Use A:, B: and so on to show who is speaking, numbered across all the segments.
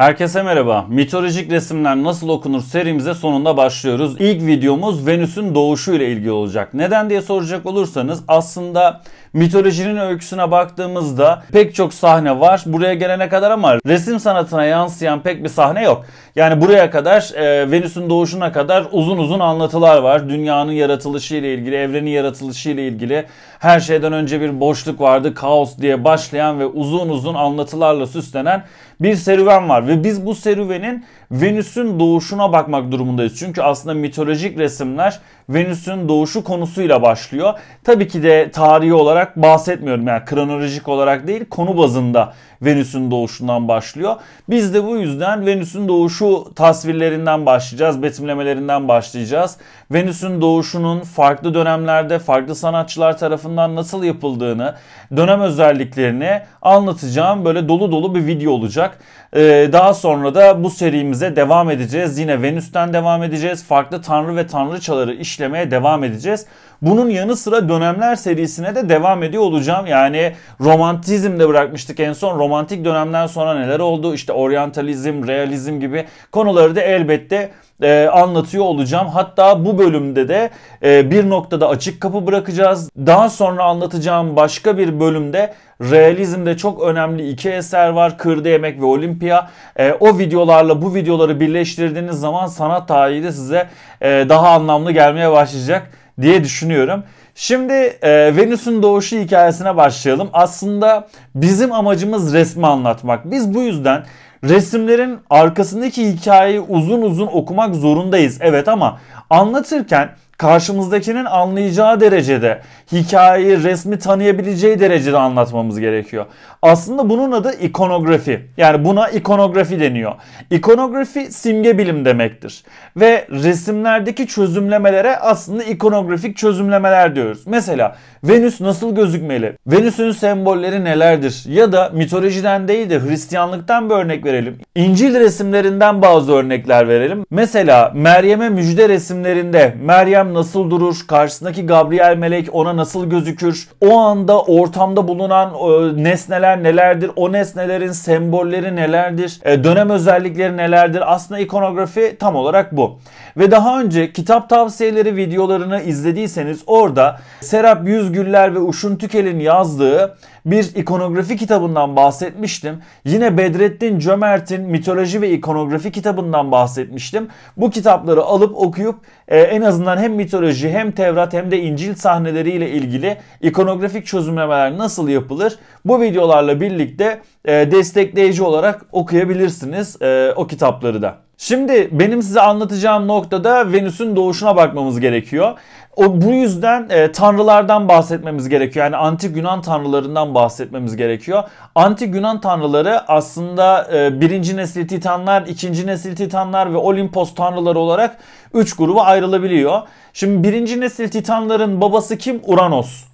A: Herkese merhaba. Mitolojik resimler nasıl okunur serimize sonunda başlıyoruz. İlk videomuz Venüs'ün doğuşu ile ilgili olacak. Neden diye soracak olursanız aslında Mitolojinin öyküsüne baktığımızda pek çok sahne var buraya gelene kadar ama resim sanatına yansıyan pek bir sahne yok. Yani buraya kadar e, Venüs'ün doğuşuna kadar uzun uzun anlatılar var. Dünyanın yaratılışı ile ilgili, evrenin yaratılışı ile ilgili her şeyden önce bir boşluk vardı. Kaos diye başlayan ve uzun uzun anlatılarla süslenen bir serüven var ve biz bu serüvenin Venüs'ün doğuşuna bakmak durumundayız. Çünkü aslında mitolojik resimler Venüs'ün doğuşu konusuyla başlıyor. Tabii ki de tarihi olarak bahsetmiyorum yani kronolojik olarak değil konu bazında Venüs'ün doğuşundan başlıyor. Biz de bu yüzden Venüs'ün doğuşu tasvirlerinden başlayacağız, betimlemelerinden başlayacağız. Venüs'ün doğuşunun farklı dönemlerde farklı sanatçılar tarafından nasıl yapıldığını, dönem özelliklerini anlatacağım. Böyle dolu dolu bir video olacak. Ee, daha sonra da bu serimize devam edeceğiz. Yine Venüs'ten devam edeceğiz. Farklı tanrı ve tanrıçaları işlemeye devam edeceğiz. Bunun yanı sıra dönemler serisine de devam ediyor olacağım. Yani romantizmde bırakmıştık en son. Romantik dönemden sonra neler oldu? İşte oryantalizm, realizm gibi konuları da elbette e, anlatıyor olacağım. Hatta bu bölümde de e, bir noktada açık kapı bırakacağız. Daha sonra anlatacağım başka bir bölümde realizmde çok önemli iki eser var. Kırdı Yemek ve Olimpia. E, o videolarla bu videoları birleştirdiğiniz zaman sanat tarihi de size e, daha anlamlı gelmeye başlayacak diye düşünüyorum. Şimdi e, Venüs'ün doğuşu hikayesine başlayalım. Aslında bizim amacımız resmi anlatmak. Biz bu yüzden resimlerin arkasındaki hikayeyi uzun uzun okumak zorundayız. Evet ama anlatırken karşımızdakinin anlayacağı derecede, hikayeyi, resmi tanıyabileceği derecede anlatmamız gerekiyor. Aslında bunun adı ikonografi. Yani buna ikonografi deniyor. İkonografi simge bilim demektir. Ve resimlerdeki çözümlemelere aslında ikonografik çözümlemeler diyoruz. Mesela Venüs nasıl gözükmeli? Venüs'ün sembolleri nelerdir? Ya da mitolojiden değil de Hristiyanlıktan bir örnek verelim. İncil resimlerinden bazı örnekler verelim. Mesela Meryem'e müjde resimlerinde Meryem nasıl durur? Karşısındaki Gabriel Melek ona nasıl gözükür? O anda ortamda bulunan e, nesneler nelerdir? O nesnelerin sembolleri nelerdir? E, dönem özellikleri nelerdir? Aslında ikonografi tam olarak bu. Ve daha önce kitap tavsiyeleri videolarını izlediyseniz orada Serap Yüzgüller ve Uşun Tükel'in yazdığı bir ikonografi kitabından bahsetmiştim. Yine Bedrettin Cömert'in mitoloji ve ikonografi kitabından bahsetmiştim. Bu kitapları alıp okuyup e, en azından hem mitoloji hem Tevrat hem de İncil sahneleriyle ilgili ikonografik çözümlemeler nasıl yapılır? Bu videolarla birlikte e, destekleyici olarak okuyabilirsiniz e, o kitapları da. Şimdi benim size anlatacağım noktada Venüs'ün doğuşuna bakmamız gerekiyor. O bu yüzden e, tanrılardan bahsetmemiz gerekiyor. Yani antik Yunan tanrılarından bahsetmemiz gerekiyor. Antik Yunan tanrıları aslında e, birinci nesil Titanlar, ikinci nesil Titanlar ve Olimpos tanrıları olarak üç gruba ayrılabiliyor. Şimdi birinci nesil Titanların babası kim? Uranos.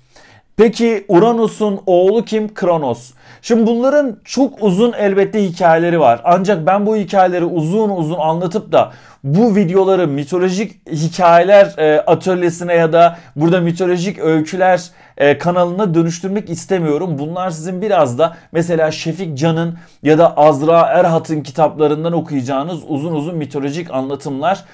A: Peki Uranus'un oğlu kim? Kronos. Şimdi bunların çok uzun elbette hikayeleri var. Ancak ben bu hikayeleri uzun uzun anlatıp da bu videoları mitolojik hikayeler e, atölyesine ya da burada mitolojik öyküler e, kanalına dönüştürmek istemiyorum. Bunlar sizin biraz da mesela Şefik Can'ın ya da Azra Erhat'ın kitaplarından okuyacağınız uzun uzun mitolojik anlatımlar.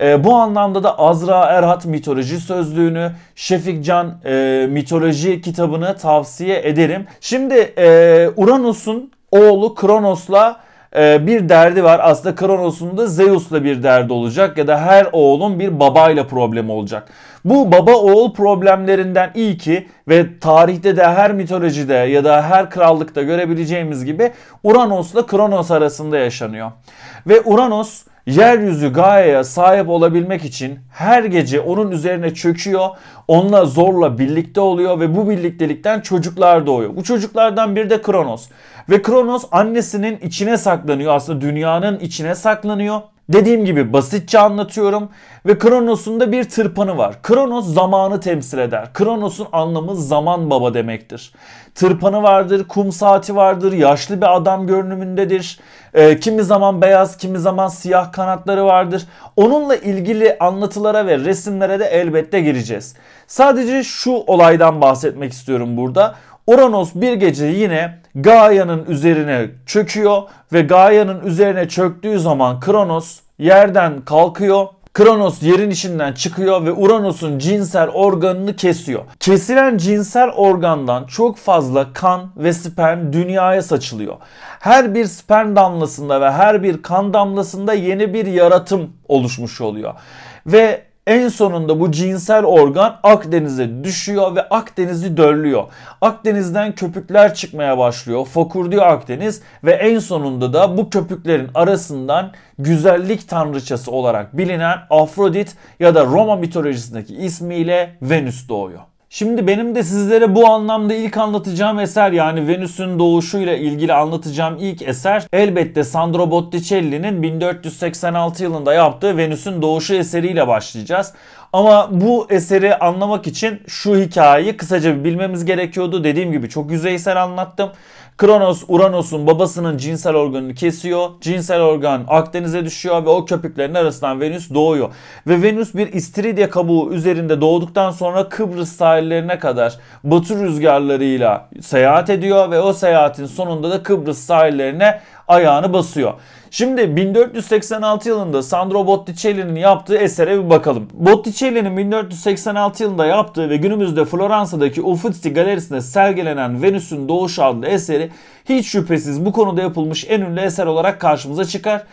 A: E, bu anlamda da Azra Erhat mitoloji sözlüğünü, Şefik Can e, mitoloji kitabını tavsiye ederim. Şimdi e, Uranus'un oğlu Kronos'la e, bir derdi var. Aslında Kronos'un da Zeus'la bir derdi olacak ya da her oğlun bir babayla problemi olacak. Bu baba oğul problemlerinden ilki ve tarihte de her mitolojide ya da her krallıkta görebileceğimiz gibi Uranos'la Kronos arasında yaşanıyor. Ve Uranos yeryüzü gayeye sahip olabilmek için her gece onun üzerine çöküyor. Onunla zorla birlikte oluyor ve bu birliktelikten çocuklar doğuyor. Bu çocuklardan biri de Kronos. Ve Kronos annesinin içine saklanıyor aslında dünyanın içine saklanıyor. Dediğim gibi basitçe anlatıyorum ve Kronos'un da bir tırpanı var. Kronos zamanı temsil eder. Kronos'un anlamı zaman baba demektir. Tırpanı vardır, kum saati vardır, yaşlı bir adam görünümündedir. E, kimi zaman beyaz, kimi zaman siyah kanatları vardır. Onunla ilgili anlatılara ve resimlere de elbette gireceğiz. Sadece şu olaydan bahsetmek istiyorum burada. Uranos bir gece yine Gaia'nın üzerine çöküyor ve Gaia'nın üzerine çöktüğü zaman Kronos yerden kalkıyor Kronos yerin içinden çıkıyor ve Uranos'un cinsel organını kesiyor. Kesilen cinsel organdan çok fazla kan ve sperm dünyaya saçılıyor. Her bir sperm damlasında ve her bir kan damlasında yeni bir yaratım oluşmuş oluyor. Ve en sonunda bu cinsel organ Akdeniz'e düşüyor ve Akdeniz'i döllüyor. Akdeniz'den köpükler çıkmaya başlıyor. Fokurduyor Akdeniz ve en sonunda da bu köpüklerin arasından güzellik tanrıçası olarak bilinen Afrodit ya da Roma mitolojisindeki ismiyle Venüs doğuyor. Şimdi benim de sizlere bu anlamda ilk anlatacağım eser yani Venüs'ün doğuşuyla ilgili anlatacağım ilk eser elbette Sandro Botticelli'nin 1486 yılında yaptığı Venüs'ün doğuşu eseriyle başlayacağız. Ama bu eseri anlamak için şu hikayeyi kısaca bilmemiz gerekiyordu. Dediğim gibi çok yüzeysel anlattım. Kronos Uranos'un babasının cinsel organını kesiyor. Cinsel organ Akdeniz'e düşüyor ve o köpüklerin arasından Venüs doğuyor. Ve Venüs bir istiridye kabuğu üzerinde doğduktan sonra Kıbrıs sahillerine kadar batı rüzgarlarıyla seyahat ediyor ve o seyahatin sonunda da Kıbrıs sahillerine ayağını basıyor. Şimdi 1486 yılında Sandro Botticelli'nin yaptığı esere bir bakalım. Botticelli'nin 1486 yılında yaptığı ve günümüzde Floransa'daki Uffizi galerisinde sergilenen Venüs'ün Doğuşu adlı eseri hiç şüphesiz bu konuda yapılmış en ünlü eser olarak karşımıza çıkar.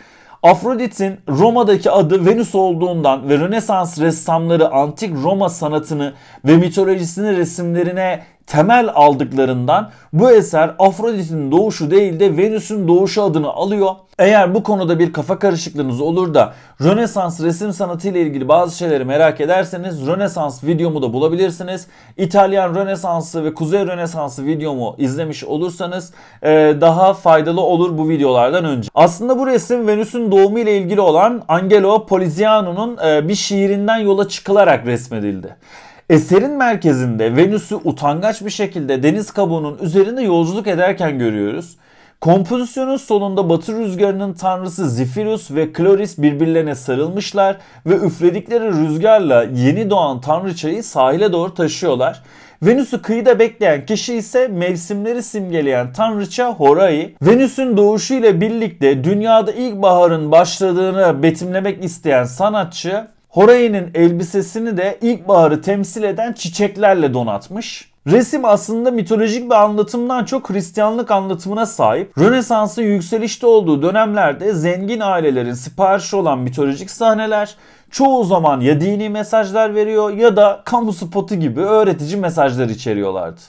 A: Afrodit'in Roma'daki adı Venüs olduğundan ve Rönesans ressamları antik Roma sanatını ve mitolojisini resimlerine temel aldıklarından bu eser Afrodit'in doğuşu değil de Venüs'ün doğuşu adını alıyor. Eğer bu konuda bir kafa karışıklığınız olur da Rönesans resim sanatı ile ilgili bazı şeyleri merak ederseniz Rönesans videomu da bulabilirsiniz. İtalyan Rönesansı ve Kuzey Rönesansı videomu izlemiş olursanız e, daha faydalı olur bu videolardan önce. Aslında bu resim Venüs'ün doğumu ile ilgili olan Angelo Poliziano'nun e, bir şiirinden yola çıkılarak resmedildi. Eserin merkezinde Venüs'ü utangaç bir şekilde deniz kabuğunun üzerinde yolculuk ederken görüyoruz. Kompozisyonun sonunda batı rüzgarının tanrısı Zephyrus ve Chloris birbirlerine sarılmışlar ve üfledikleri rüzgarla yeni doğan tanrıçayı sahile doğru taşıyorlar. Venüs'ü kıyıda bekleyen kişi ise mevsimleri simgeleyen tanrıça Horai. Venüs'ün doğuşu ile birlikte dünyada ilkbaharın başladığını betimlemek isteyen sanatçı Horai'nin elbisesini de ilkbaharı temsil eden çiçeklerle donatmış. Resim aslında mitolojik bir anlatımdan çok Hristiyanlık anlatımına sahip. Rönesans'ın yükselişte olduğu dönemlerde zengin ailelerin siparişi olan mitolojik sahneler çoğu zaman ya dini mesajlar veriyor ya da kamu spotu gibi öğretici mesajlar içeriyorlardı.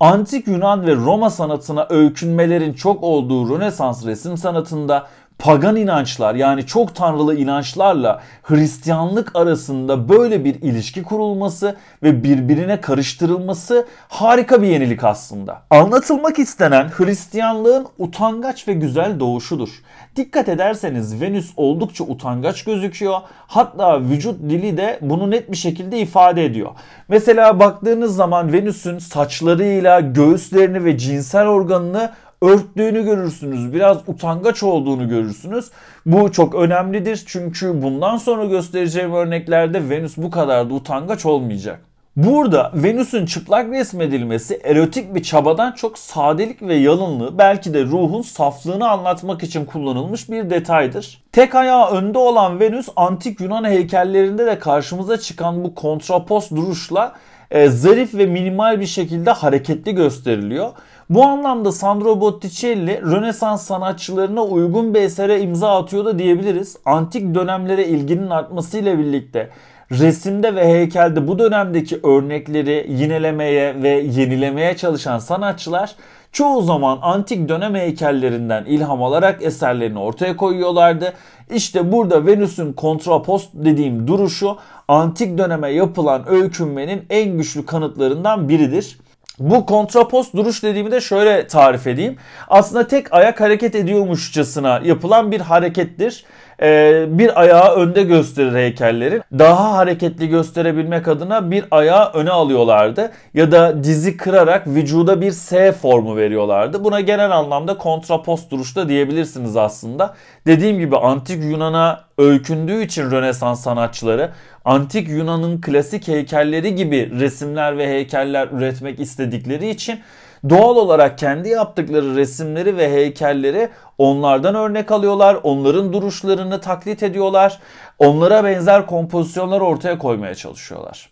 A: Antik Yunan ve Roma sanatına öykünmelerin çok olduğu Rönesans resim sanatında pagan inançlar yani çok tanrılı inançlarla Hristiyanlık arasında böyle bir ilişki kurulması ve birbirine karıştırılması harika bir yenilik aslında. Anlatılmak istenen Hristiyanlığın utangaç ve güzel doğuşudur. Dikkat ederseniz Venüs oldukça utangaç gözüküyor. Hatta vücut dili de bunu net bir şekilde ifade ediyor. Mesela baktığınız zaman Venüs'ün saçlarıyla göğüslerini ve cinsel organını örttüğünü görürsünüz. Biraz utangaç olduğunu görürsünüz. Bu çok önemlidir çünkü bundan sonra göstereceğim örneklerde Venüs bu kadar da utangaç olmayacak. Burada Venüs'ün çıplak resmedilmesi erotik bir çabadan çok sadelik ve yalınlığı belki de ruhun saflığını anlatmak için kullanılmış bir detaydır. Tek ayağı önde olan Venüs antik Yunan heykellerinde de karşımıza çıkan bu kontrapos duruşla e, zarif ve minimal bir şekilde hareketli gösteriliyor. Bu anlamda Sandro Botticelli Rönesans sanatçılarına uygun bir esere imza atıyor da diyebiliriz. Antik dönemlere ilginin artmasıyla birlikte resimde ve heykelde bu dönemdeki örnekleri yinelemeye ve yenilemeye çalışan sanatçılar çoğu zaman antik dönem heykellerinden ilham alarak eserlerini ortaya koyuyorlardı. İşte burada Venüs'ün kontrapost dediğim duruşu antik döneme yapılan öykünmenin en güçlü kanıtlarından biridir. Bu kontrapost duruş dediğimi de şöyle tarif edeyim. Aslında tek ayak hareket ediyormuşçasına yapılan bir harekettir. Ee, bir ayağı önde gösterir heykellerin. Daha hareketli gösterebilmek adına bir ayağı öne alıyorlardı. Ya da dizi kırarak vücuda bir S formu veriyorlardı. Buna genel anlamda kontrapost duruş da diyebilirsiniz aslında. Dediğim gibi antik Yunan'a öykündüğü için Rönesans sanatçıları antik Yunan'ın klasik heykelleri gibi resimler ve heykeller üretmek istedikleri için doğal olarak kendi yaptıkları resimleri ve heykelleri onlardan örnek alıyorlar. Onların duruşlarını taklit ediyorlar. Onlara benzer kompozisyonlar ortaya koymaya çalışıyorlar.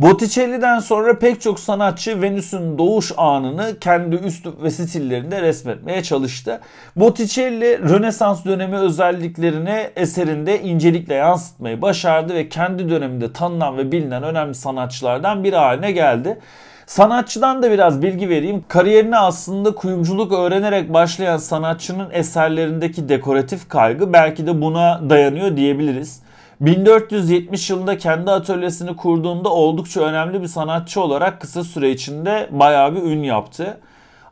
A: Botticelli'den sonra pek çok sanatçı Venüs'ün doğuş anını kendi üslup ve stillerinde resmetmeye çalıştı. Botticelli Rönesans dönemi özelliklerini eserinde incelikle yansıtmayı başardı ve kendi döneminde tanınan ve bilinen önemli sanatçılardan biri haline geldi. Sanatçıdan da biraz bilgi vereyim. Kariyerine aslında kuyumculuk öğrenerek başlayan sanatçının eserlerindeki dekoratif kaygı belki de buna dayanıyor diyebiliriz. 1470 yılında kendi atölyesini kurduğunda oldukça önemli bir sanatçı olarak kısa süre içinde bayağı bir ün yaptı.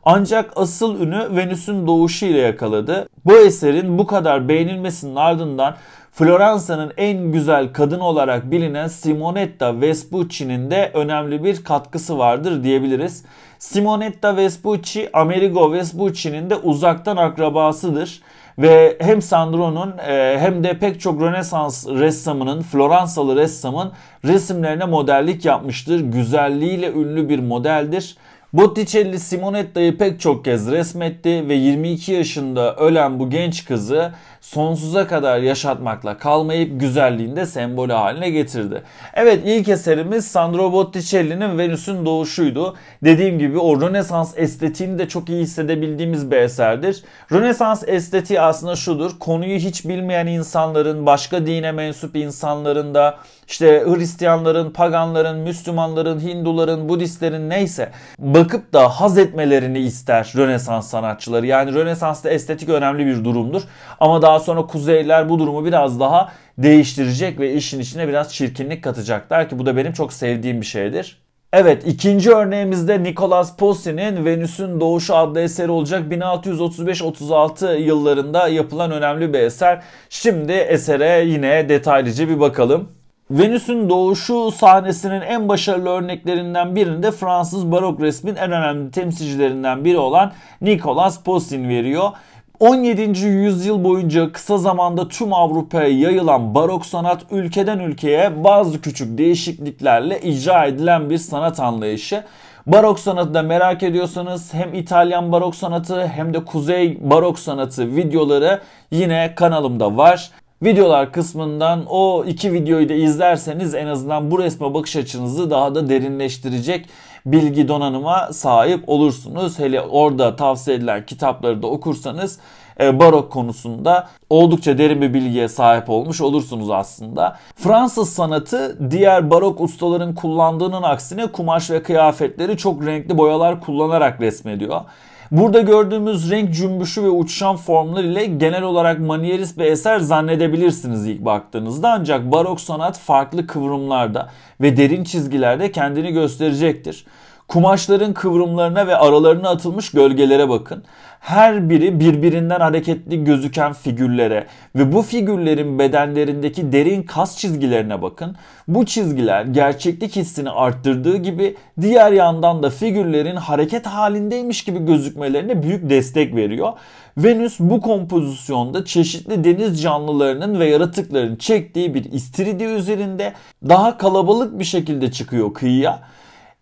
A: Ancak asıl ünü Venüs'ün doğuşu ile yakaladı. Bu eserin bu kadar beğenilmesinin ardından Floransa'nın en güzel kadın olarak bilinen Simonetta Vespucci'nin de önemli bir katkısı vardır diyebiliriz. Simonetta Vespucci, Amerigo Vespucci'nin de uzaktan akrabasıdır. Ve hem Sandro'nun e, hem de pek çok Rönesans ressamının, Floransalı ressamın resimlerine modellik yapmıştır. Güzelliğiyle ünlü bir modeldir. Botticelli Simonetta'yı pek çok kez resmetti ve 22 yaşında ölen bu genç kızı sonsuza kadar yaşatmakla kalmayıp güzelliğinde sembolü haline getirdi. Evet ilk eserimiz Sandro Botticelli'nin Venüs'ün doğuşuydu. Dediğim gibi o Rönesans estetiğini de çok iyi hissedebildiğimiz bir eserdir. Rönesans estetiği aslında şudur. Konuyu hiç bilmeyen insanların, başka dine mensup insanların da işte Hristiyanların, paganların, Müslümanların, Hinduların, Budistlerin neyse bakıp da haz etmelerini ister Rönesans sanatçıları. Yani Rönesans'ta estetik önemli bir durumdur. Ama da daha sonra Kuzeyler bu durumu biraz daha değiştirecek ve işin içine biraz çirkinlik katacaklar ki bu da benim çok sevdiğim bir şeydir. Evet ikinci örneğimizde Nicolas Possi'nin Venüs'ün Doğuşu adlı eseri olacak 1635-36 yıllarında yapılan önemli bir eser. Şimdi esere yine detaylıca bir bakalım. Venüs'ün doğuşu sahnesinin en başarılı örneklerinden birinde Fransız barok resmin en önemli temsilcilerinden biri olan Nicolas Poussin veriyor. 17. yüzyıl boyunca kısa zamanda tüm Avrupa'ya yayılan barok sanat ülkeden ülkeye bazı küçük değişikliklerle icra edilen bir sanat anlayışı. Barok sanatı da merak ediyorsanız hem İtalyan barok sanatı hem de Kuzey barok sanatı videoları yine kanalımda var. Videolar kısmından o iki videoyu da izlerseniz en azından bu resme bakış açınızı daha da derinleştirecek bilgi donanıma sahip olursunuz. Hele orada tavsiye edilen kitapları da okursanız e, barok konusunda oldukça derin bir bilgiye sahip olmuş olursunuz aslında. Fransız sanatı diğer barok ustaların kullandığının aksine kumaş ve kıyafetleri çok renkli boyalar kullanarak resmediyor. Burada gördüğümüz renk cümbüşü ve uçuşan formlar ile genel olarak manierist bir eser zannedebilirsiniz ilk baktığınızda ancak barok sanat farklı kıvrımlarda ve derin çizgilerde kendini gösterecektir. Kumaşların kıvrımlarına ve aralarına atılmış gölgelere bakın. Her biri birbirinden hareketli gözüken figürlere ve bu figürlerin bedenlerindeki derin kas çizgilerine bakın. Bu çizgiler gerçeklik hissini arttırdığı gibi diğer yandan da figürlerin hareket halindeymiş gibi gözükmelerine büyük destek veriyor. Venüs bu kompozisyonda çeşitli deniz canlılarının ve yaratıkların çektiği bir istiridye üzerinde daha kalabalık bir şekilde çıkıyor kıyıya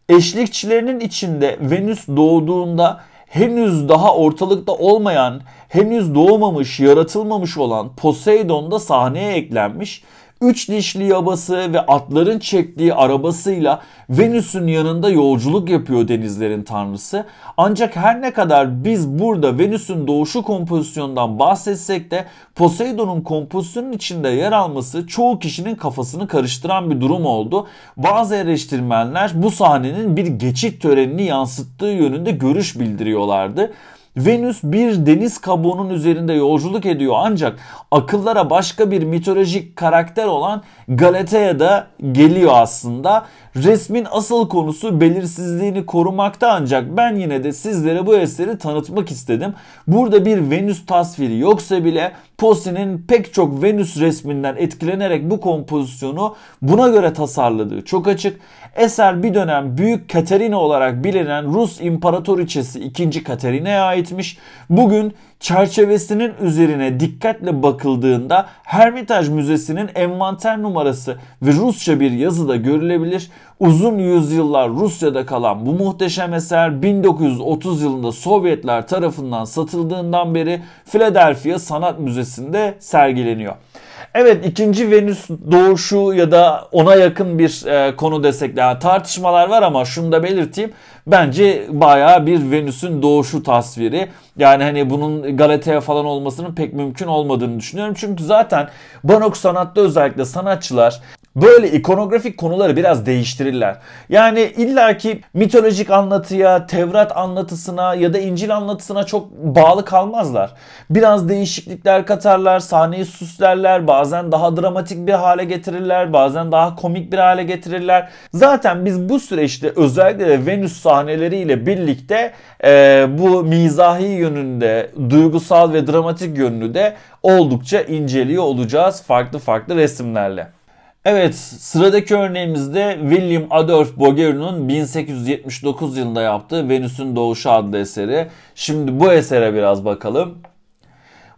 A: Eşlikçilerinin içinde Venüs doğduğunda henüz daha ortalıkta olmayan, henüz doğmamış, yaratılmamış olan Poseidon da sahneye eklenmiş üç dişli yabası ve atların çektiği arabasıyla Venüs'ün yanında yolculuk yapıyor denizlerin tanrısı. Ancak her ne kadar biz burada Venüs'ün doğuşu kompozisyondan bahsetsek de Poseidon'un kompozisyonun içinde yer alması çoğu kişinin kafasını karıştıran bir durum oldu. Bazı eleştirmenler bu sahnenin bir geçit törenini yansıttığı yönünde görüş bildiriyorlardı. Venüs bir deniz kabuğunun üzerinde yolculuk ediyor ancak akıllara başka bir mitolojik karakter olan Galatea'da geliyor aslında Resmin asıl konusu belirsizliğini korumakta ancak ben yine de sizlere bu eseri tanıtmak istedim. Burada bir Venüs tasviri yoksa bile Posin'in pek çok Venüs resminden etkilenerek bu kompozisyonu buna göre tasarladığı çok açık. Eser bir dönem Büyük Katerina olarak bilinen Rus İmparatoriçesi 2. Katerina'ya aitmiş. Bugün çerçevesinin üzerine dikkatle bakıldığında Hermitaj Müzesi'nin envanter numarası ve Rusça bir yazıda görülebilir. Uzun yüzyıllar Rusya'da kalan bu muhteşem eser 1930 yılında Sovyetler tarafından satıldığından beri Philadelphia Sanat Müzesi'nde sergileniyor. Evet ikinci Venüs doğuşu ya da ona yakın bir e, konu desek yani tartışmalar var ama şunu da belirteyim. Bence bayağı bir Venüs'ün doğuşu tasviri. Yani hani bunun Galatea falan olmasının pek mümkün olmadığını düşünüyorum. Çünkü zaten barok sanatta özellikle sanatçılar böyle ikonografik konuları biraz değiştirirler. Yani illaki mitolojik anlatıya, Tevrat anlatısına ya da İncil anlatısına çok bağlı kalmazlar. Biraz değişiklikler katarlar, sahneyi süslerler, bazen daha dramatik bir hale getirirler, bazen daha komik bir hale getirirler. Zaten biz bu süreçte özellikle de Venüs sahneleriyle birlikte e, bu mizahi yönünde, duygusal ve dramatik yönünü de oldukça inceliyor olacağız farklı farklı resimlerle. Evet sıradaki örneğimizde William Adolf Bouguereau'nun 1879 yılında yaptığı Venüs'ün Doğuşu adlı eseri. Şimdi bu esere biraz bakalım.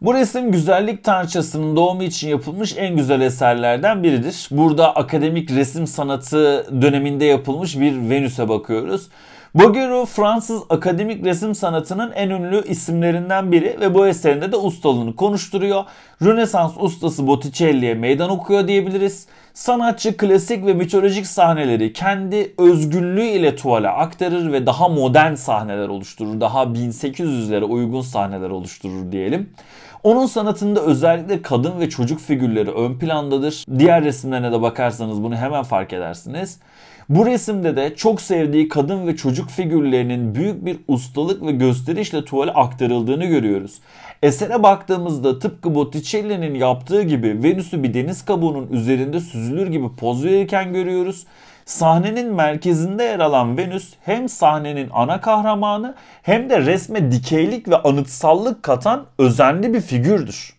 A: Bu resim güzellik tanrıçasının doğumu için yapılmış en güzel eserlerden biridir. Burada akademik resim sanatı döneminde yapılmış bir Venüs'e bakıyoruz. Bogero Fransız akademik resim sanatının en ünlü isimlerinden biri ve bu eserinde de ustalığını konuşturuyor. Rönesans ustası Botticelli'ye meydan okuyor diyebiliriz. Sanatçı klasik ve mitolojik sahneleri kendi özgünlüğü ile tuvale aktarır ve daha modern sahneler oluşturur. Daha 1800'lere uygun sahneler oluşturur diyelim. Onun sanatında özellikle kadın ve çocuk figürleri ön plandadır. Diğer resimlerine de bakarsanız bunu hemen fark edersiniz. Bu resimde de çok sevdiği kadın ve çocuk figürlerinin büyük bir ustalık ve gösterişle tuvale aktarıldığını görüyoruz. Esere baktığımızda tıpkı Botticelli'nin yaptığı gibi Venüs'ü bir deniz kabuğunun üzerinde süzülür gibi poz verirken görüyoruz. Sahnenin merkezinde yer alan Venüs hem sahnenin ana kahramanı hem de resme dikeylik ve anıtsallık katan özenli bir figürdür.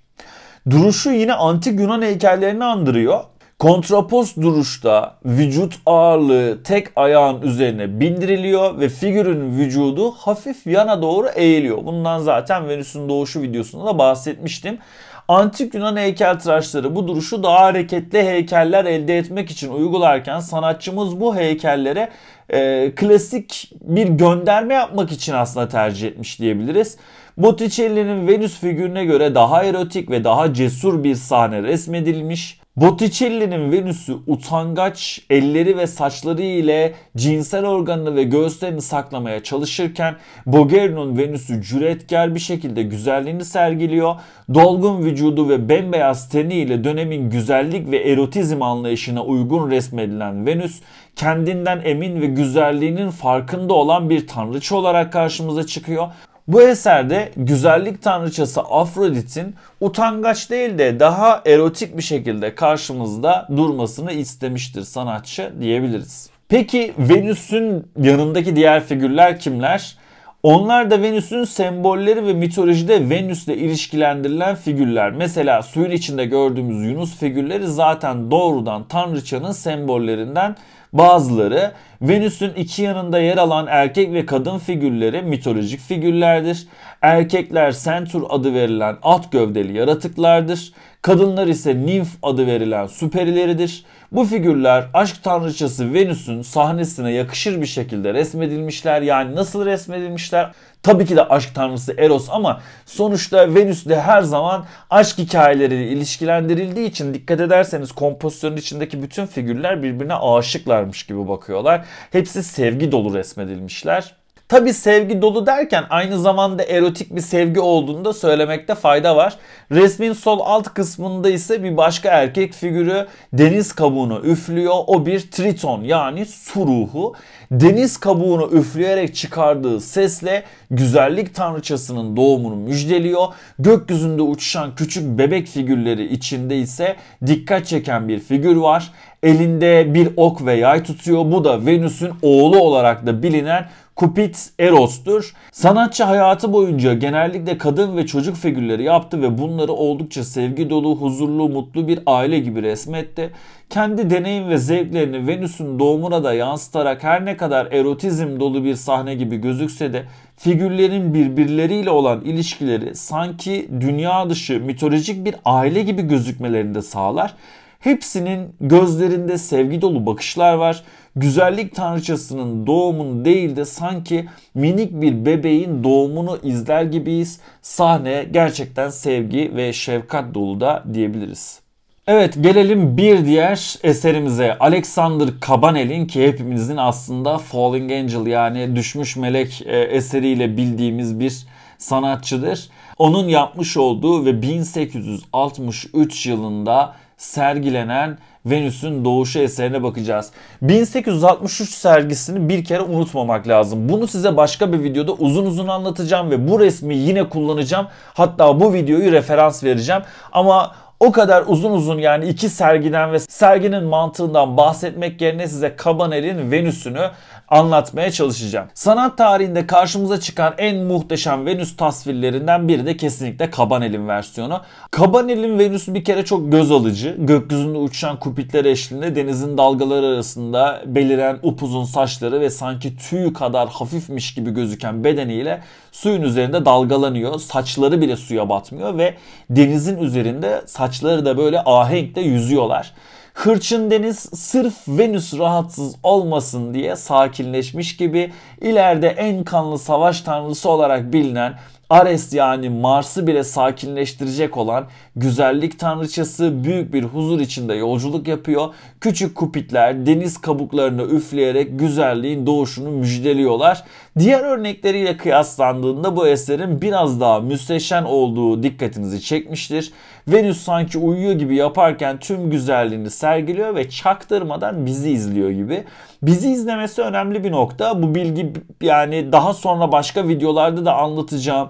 A: Duruşu yine antik Yunan heykellerini andırıyor. Kontrapoz duruşta vücut ağırlığı tek ayağın üzerine bindiriliyor ve figürün vücudu hafif yana doğru eğiliyor. Bundan zaten Venüs'ün doğuşu videosunda da bahsetmiştim. Antik Yunan heykeltıraşları bu duruşu daha hareketli heykeller elde etmek için uygularken sanatçımız bu heykellere e, klasik bir gönderme yapmak için aslında tercih etmiş diyebiliriz. Botticelli'nin Venüs figürüne göre daha erotik ve daha cesur bir sahne resmedilmiş. Botticelli'nin Venüs'ü utangaç elleri ve saçları ile cinsel organını ve göğüslerini saklamaya çalışırken Bogerino'nun Venüs'ü cüretkar bir şekilde güzelliğini sergiliyor. Dolgun vücudu ve bembeyaz teni ile dönemin güzellik ve erotizm anlayışına uygun resmedilen Venüs kendinden emin ve güzelliğinin farkında olan bir tanrıçı olarak karşımıza çıkıyor. Bu eserde güzellik tanrıçası Afrodit'in utangaç değil de daha erotik bir şekilde karşımızda durmasını istemiştir sanatçı diyebiliriz. Peki Venüs'ün yanındaki diğer figürler kimler? Onlar da Venüs'ün sembolleri ve mitolojide Venüs'le ilişkilendirilen figürler. Mesela suyun içinde gördüğümüz Yunus figürleri zaten doğrudan tanrıçanın sembollerinden Bazıları Venüs'ün iki yanında yer alan erkek ve kadın figürleri mitolojik figürlerdir. Erkekler Sentur adı verilen at gövdeli yaratıklardır. Kadınlar ise Ninf adı verilen süperileridir. Bu figürler aşk tanrıçası Venüs'ün sahnesine yakışır bir şekilde resmedilmişler. Yani nasıl resmedilmişler? Tabii ki de aşk tanrısı Eros ama sonuçta Venüs de her zaman aşk hikayeleriyle ilişkilendirildiği için dikkat ederseniz kompozisyonun içindeki bütün figürler birbirine aşıklarmış gibi bakıyorlar. Hepsi sevgi dolu resmedilmişler. Tabi sevgi dolu derken aynı zamanda erotik bir sevgi olduğunu da söylemekte fayda var. Resmin sol alt kısmında ise bir başka erkek figürü deniz kabuğunu üflüyor. O bir triton yani su ruhu. Deniz kabuğunu üfleyerek çıkardığı sesle güzellik tanrıçasının doğumunu müjdeliyor. Gökyüzünde uçuşan küçük bebek figürleri içinde ise dikkat çeken bir figür var. Elinde bir ok ve yay tutuyor. Bu da Venüs'ün oğlu olarak da bilinen Kupit Eros'tur. Sanatçı hayatı boyunca genellikle kadın ve çocuk figürleri yaptı ve bunları oldukça sevgi dolu, huzurlu, mutlu bir aile gibi resmetti. Kendi deneyim ve zevklerini Venüs'ün doğumuna da yansıtarak her ne kadar erotizm dolu bir sahne gibi gözükse de figürlerin birbirleriyle olan ilişkileri sanki dünya dışı mitolojik bir aile gibi gözükmelerini de sağlar Hepsinin gözlerinde sevgi dolu bakışlar var. Güzellik tanrıçasının doğumunu değil de sanki minik bir bebeğin doğumunu izler gibiyiz. Sahne gerçekten sevgi ve şefkat dolu da diyebiliriz. Evet gelelim bir diğer eserimize. Alexander Kabanel'in ki hepimizin aslında Falling Angel yani Düşmüş Melek e, eseriyle bildiğimiz bir sanatçıdır. Onun yapmış olduğu ve 1863 yılında sergilenen Venüs'ün doğuşu eserine bakacağız. 1863 sergisini bir kere unutmamak lazım. Bunu size başka bir videoda uzun uzun anlatacağım ve bu resmi yine kullanacağım. Hatta bu videoyu referans vereceğim. Ama o kadar uzun uzun yani iki sergiden ve serginin mantığından bahsetmek yerine size Cabanel'in Venüs'ünü anlatmaya çalışacağım. Sanat tarihinde karşımıza çıkan en muhteşem Venüs tasvirlerinden biri de kesinlikle Cabanel'in versiyonu. Cabanel'in Venüs'ü bir kere çok göz alıcı. Gökyüzünde uçan kupitler eşliğinde denizin dalgaları arasında beliren upuzun saçları ve sanki tüy kadar hafifmiş gibi gözüken bedeniyle suyun üzerinde dalgalanıyor. Saçları bile suya batmıyor ve denizin üzerinde saçları da böyle ahenkle yüzüyorlar. Hırçın deniz sırf Venüs rahatsız olmasın diye sakinleşmiş gibi ileride en kanlı savaş tanrısı olarak bilinen Ares yani Mars'ı bile sakinleştirecek olan güzellik tanrıçası büyük bir huzur içinde yolculuk yapıyor. Küçük kupitler deniz kabuklarını üfleyerek güzelliğin doğuşunu müjdeliyorlar. Diğer örnekleriyle kıyaslandığında bu eserin biraz daha müsteşen olduğu dikkatinizi çekmiştir. Venüs sanki uyuyor gibi yaparken tüm güzelliğini sergiliyor ve çaktırmadan bizi izliyor gibi. Bizi izlemesi önemli bir nokta. Bu bilgi yani daha sonra başka videolarda da anlatacağım.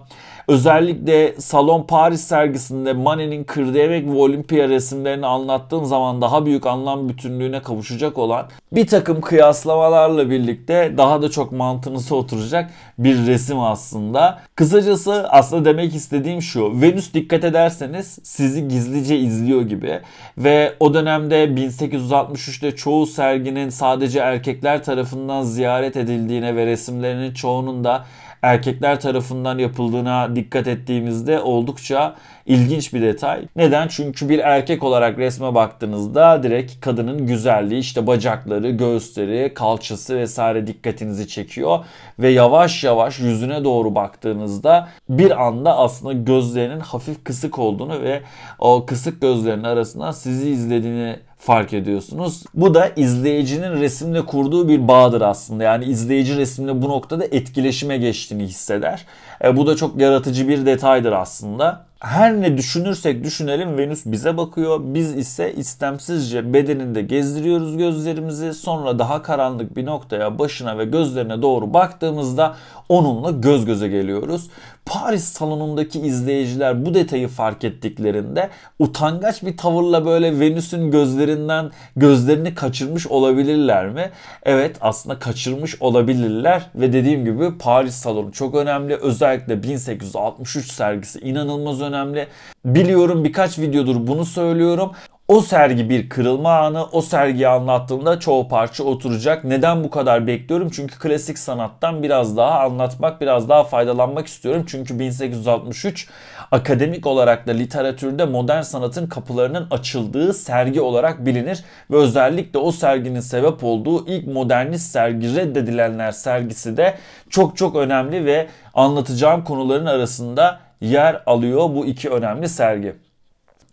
A: Özellikle Salon Paris sergisinde Manet'in Kırdevek ve Olimpia resimlerini anlattığım zaman daha büyük anlam bütünlüğüne kavuşacak olan bir takım kıyaslamalarla birlikte daha da çok mantığınıza oturacak bir resim aslında. Kısacası aslında demek istediğim şu. Venüs dikkat ederseniz sizi gizlice izliyor gibi ve o dönemde 1863'te çoğu serginin sadece erkekler tarafından ziyaret edildiğine ve resimlerinin çoğunun da erkekler tarafından yapıldığına dikkat ettiğimizde oldukça ilginç bir detay. Neden? Çünkü bir erkek olarak resme baktığınızda direkt kadının güzelliği, işte bacakları, göğüsleri, kalçası vesaire dikkatinizi çekiyor ve yavaş yavaş yüzüne doğru baktığınızda bir anda aslında gözlerinin hafif kısık olduğunu ve o kısık gözlerinin arasında sizi izlediğini fark ediyorsunuz. Bu da izleyicinin resimle kurduğu bir bağdır aslında. Yani izleyici resimle bu noktada etkileşime geçtiğini hisseder. E, bu da çok yaratıcı bir detaydır aslında. Her ne düşünürsek düşünelim Venüs bize bakıyor. Biz ise istemsizce bedeninde gezdiriyoruz gözlerimizi. Sonra daha karanlık bir noktaya başına ve gözlerine doğru baktığımızda onunla göz göze geliyoruz. Paris salonundaki izleyiciler bu detayı fark ettiklerinde utangaç bir tavırla böyle Venüs'ün gözlerinden gözlerini kaçırmış olabilirler mi? Evet aslında kaçırmış olabilirler ve dediğim gibi Paris salonu çok önemli. Özellikle 1863 sergisi inanılmaz önemli. Biliyorum birkaç videodur bunu söylüyorum o sergi bir kırılma anı. O sergiyi anlattığımda çoğu parça oturacak. Neden bu kadar bekliyorum? Çünkü klasik sanattan biraz daha anlatmak, biraz daha faydalanmak istiyorum. Çünkü 1863 akademik olarak da literatürde modern sanatın kapılarının açıldığı sergi olarak bilinir. Ve özellikle o serginin sebep olduğu ilk modernist sergi Reddedilenler sergisi de çok çok önemli ve anlatacağım konuların arasında yer alıyor bu iki önemli sergi.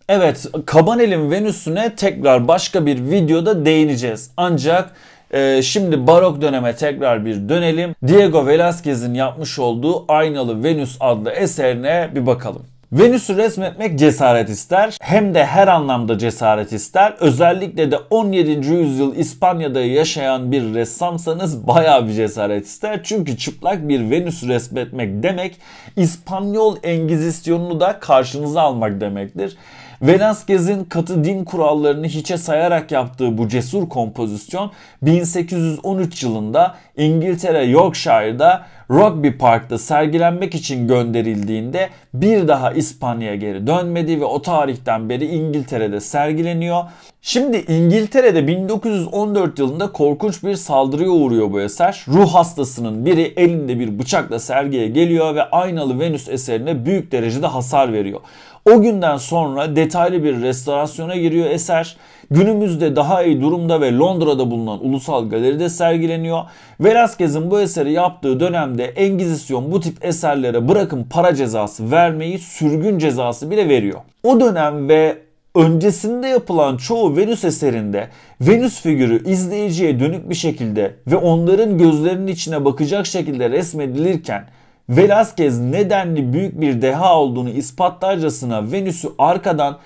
A: Evet, Kabanel'in Venüs'üne tekrar başka bir videoda değineceğiz. Ancak e, şimdi barok döneme tekrar bir dönelim. Diego Velázquez'in yapmış olduğu Aynalı Venüs adlı eserine bir bakalım. Venüs'ü resmetmek cesaret ister. Hem de her anlamda cesaret ister. Özellikle de 17. yüzyıl İspanya'da yaşayan bir ressamsanız bayağı bir cesaret ister. Çünkü çıplak bir Venüs resmetmek demek İspanyol engizisyonunu da karşınıza almak demektir. Velázquez'in katı din kurallarını hiçe sayarak yaptığı bu cesur kompozisyon 1813 yılında İngiltere Yorkshire'da Rugby Park'ta sergilenmek için gönderildiğinde bir daha İspanya'ya geri dönmedi ve o tarihten beri İngiltere'de sergileniyor. Şimdi İngiltere'de 1914 yılında korkunç bir saldırıya uğruyor bu eser. Ruh hastasının biri elinde bir bıçakla sergiye geliyor ve Aynalı Venüs eserine büyük derecede hasar veriyor. O günden sonra detaylı bir restorasyona giriyor eser. Günümüzde daha iyi durumda ve Londra'da bulunan Ulusal Galeri'de sergileniyor. Velázquez'in bu eseri yaptığı dönemde Engizisyon bu tip eserlere bırakın para cezası vermeyi sürgün cezası bile veriyor. O dönem ve öncesinde yapılan çoğu Venüs eserinde Venüs figürü izleyiciye dönük bir şekilde ve onların gözlerinin içine bakacak şekilde resmedilirken Velázquez nedenli büyük bir deha olduğunu ispatlarcasına Venüs'ü arkadan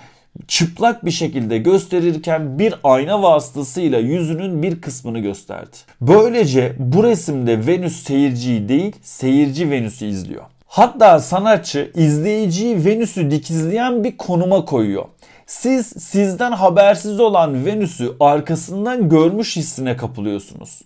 A: çıplak bir şekilde gösterirken bir ayna vasıtasıyla yüzünün bir kısmını gösterdi. Böylece bu resimde Venüs seyirciyi değil, seyirci Venüs'ü izliyor. Hatta sanatçı izleyiciyi Venüs'ü dikizleyen bir konuma koyuyor. Siz sizden habersiz olan Venüs'ü arkasından görmüş hissine kapılıyorsunuz.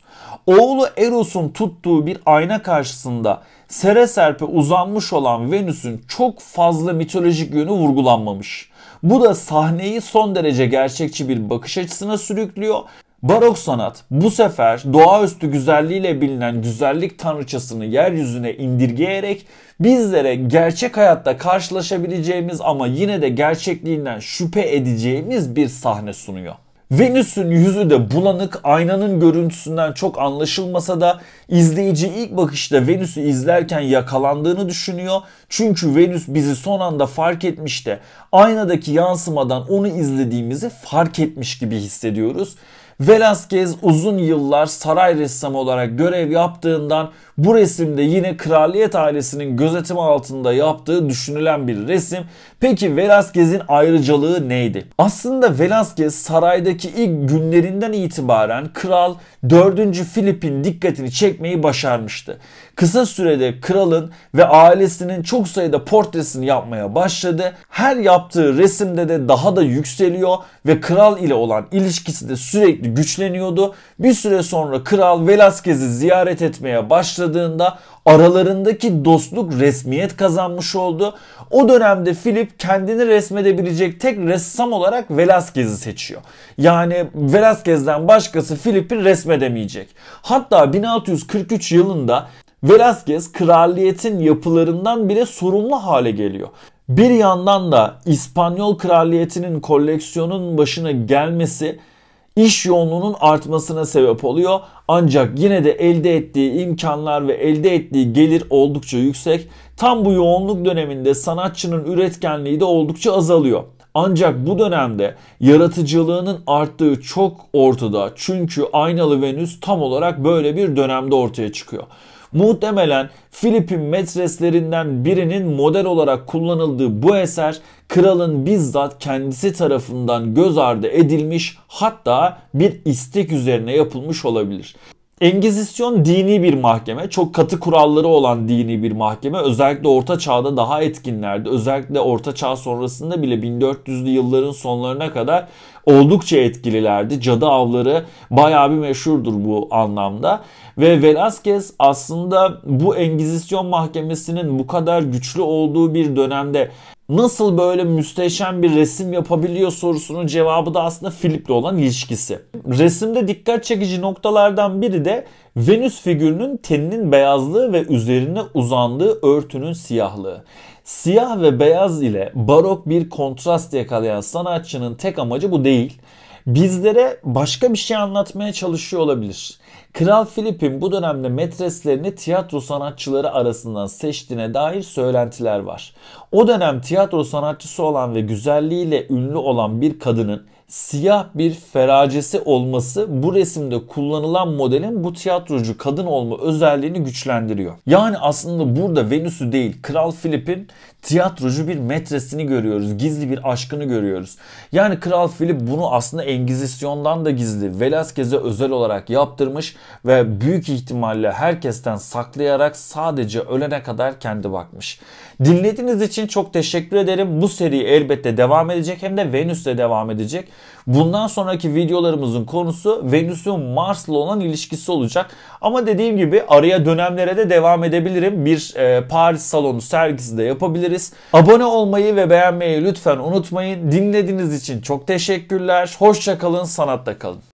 A: Oğlu Eros'un tuttuğu bir ayna karşısında sere serpe uzanmış olan Venüs'ün çok fazla mitolojik yönü vurgulanmamış. Bu da sahneyi son derece gerçekçi bir bakış açısına sürüklüyor. Barok sanat bu sefer doğaüstü güzelliğiyle bilinen güzellik tanrıçasını yeryüzüne indirgeyerek bizlere gerçek hayatta karşılaşabileceğimiz ama yine de gerçekliğinden şüphe edeceğimiz bir sahne sunuyor. Venüs'ün yüzü de bulanık aynanın görüntüsünden çok anlaşılmasa da izleyici ilk bakışta Venüs'ü izlerken yakalandığını düşünüyor. Çünkü Venüs bizi son anda fark etmiş de aynadaki yansımadan onu izlediğimizi fark etmiş gibi hissediyoruz. Velázquez uzun yıllar saray ressamı olarak görev yaptığından bu resimde yine kraliyet ailesinin gözetim altında yaptığı düşünülen bir resim. Peki Velázquez'in ayrıcalığı neydi? Aslında Velázquez saraydaki ilk günlerinden itibaren kral 4. Filip'in dikkatini çekmeyi başarmıştı. Kısa sürede kralın ve ailesinin çok sayıda portresini yapmaya başladı. Her yaptığı resimde de daha da yükseliyor ve kral ile olan ilişkisi de sürekli güçleniyordu. Bir süre sonra kral Velázquez'i ziyaret etmeye başladı başladığında aralarındaki dostluk resmiyet kazanmış oldu. O dönemde Philip kendini resmedebilecek tek ressam olarak Velázquez'i seçiyor. Yani Velázquez'den başkası Philip'i resmedemeyecek. Hatta 1643 yılında Velázquez kraliyetin yapılarından bile sorumlu hale geliyor. Bir yandan da İspanyol kraliyetinin koleksiyonun başına gelmesi iş yoğunluğunun artmasına sebep oluyor. Ancak yine de elde ettiği imkanlar ve elde ettiği gelir oldukça yüksek. Tam bu yoğunluk döneminde sanatçının üretkenliği de oldukça azalıyor. Ancak bu dönemde yaratıcılığının arttığı çok ortada. Çünkü Aynalı Venüs tam olarak böyle bir dönemde ortaya çıkıyor. Muhtemelen Filipin metreslerinden birinin model olarak kullanıldığı bu eser kralın bizzat kendisi tarafından göz ardı edilmiş hatta bir istek üzerine yapılmış olabilir. Engizisyon dini bir mahkeme. Çok katı kuralları olan dini bir mahkeme. Özellikle Orta Çağ'da daha etkinlerdi. Özellikle Orta Çağ sonrasında bile 1400'lü yılların sonlarına kadar oldukça etkililerdi. Cadı avları bayağı bir meşhurdur bu anlamda. Ve Velázquez aslında bu Engizisyon mahkemesinin bu kadar güçlü olduğu bir dönemde nasıl böyle müsteşem bir resim yapabiliyor sorusunun cevabı da aslında Philip'le olan ilişkisi. Resimde dikkat çekici noktalardan biri de Venüs figürünün teninin beyazlığı ve üzerine uzandığı örtünün siyahlığı. Siyah ve beyaz ile barok bir kontrast yakalayan sanatçının tek amacı bu değil. Bizlere başka bir şey anlatmaya çalışıyor olabilir. Kral Filip'in bu dönemde metreslerini tiyatro sanatçıları arasından seçtiğine dair söylentiler var. O dönem tiyatro sanatçısı olan ve güzelliğiyle ünlü olan bir kadının siyah bir feracesi olması bu resimde kullanılan modelin bu tiyatrocu kadın olma özelliğini güçlendiriyor. Yani aslında burada Venüs'ü değil Kral Filip'in tiyatrocu bir metresini görüyoruz. Gizli bir aşkını görüyoruz. Yani Kral Philip bunu aslında Engizisyon'dan da gizli. Velázquez'e özel olarak yaptırmış ve büyük ihtimalle herkesten saklayarak sadece ölene kadar kendi bakmış. Dinlediğiniz için çok teşekkür ederim. Bu seri elbette devam edecek hem de Venüs'te devam edecek. Bundan sonraki videolarımızın konusu Venüs'ün Mars'la olan ilişkisi olacak. Ama dediğim gibi araya dönemlere de devam edebilirim. Bir e, Paris salonu sergisi de yapabiliriz. Abone olmayı ve beğenmeyi lütfen unutmayın. Dinlediğiniz için çok teşekkürler. Hoşçakalın, sanatta kalın.